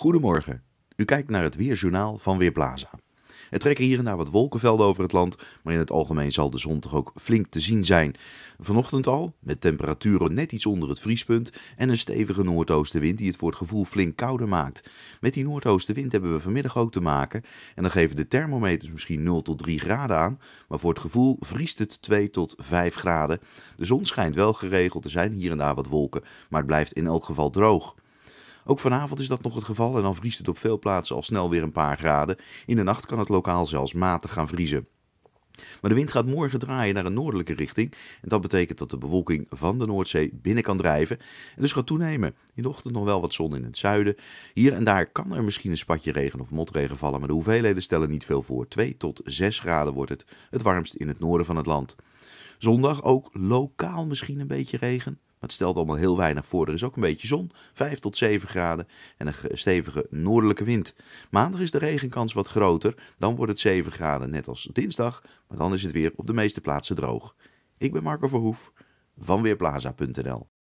Goedemorgen. U kijkt naar het Weerjournaal van Weerplaza. Er trekken hier en daar wat wolkenvelden over het land, maar in het algemeen zal de zon toch ook flink te zien zijn. Vanochtend al, met temperaturen net iets onder het vriespunt en een stevige noordoostenwind die het voor het gevoel flink kouder maakt. Met die noordoostenwind hebben we vanmiddag ook te maken en dan geven de thermometers misschien 0 tot 3 graden aan, maar voor het gevoel vriest het 2 tot 5 graden. De zon schijnt wel geregeld, er zijn hier en daar wat wolken, maar het blijft in elk geval droog. Ook vanavond is dat nog het geval en dan vriest het op veel plaatsen al snel weer een paar graden. In de nacht kan het lokaal zelfs matig gaan vriezen. Maar de wind gaat morgen draaien naar een noordelijke richting. En dat betekent dat de bewolking van de Noordzee binnen kan drijven. En dus gaat toenemen. In de ochtend nog wel wat zon in het zuiden. Hier en daar kan er misschien een spatje regen of motregen vallen. Maar de hoeveelheden stellen niet veel voor. 2 tot 6 graden wordt het. Het warmst in het noorden van het land. Zondag ook lokaal misschien een beetje regen. Maar het stelt allemaal heel weinig voor. Er is ook een beetje zon, 5 tot 7 graden en een stevige noordelijke wind. Maandag is de regenkans wat groter, dan wordt het 7 graden, net als dinsdag. Maar dan is het weer op de meeste plaatsen droog. Ik ben Marco Verhoef van Weerplaza.nl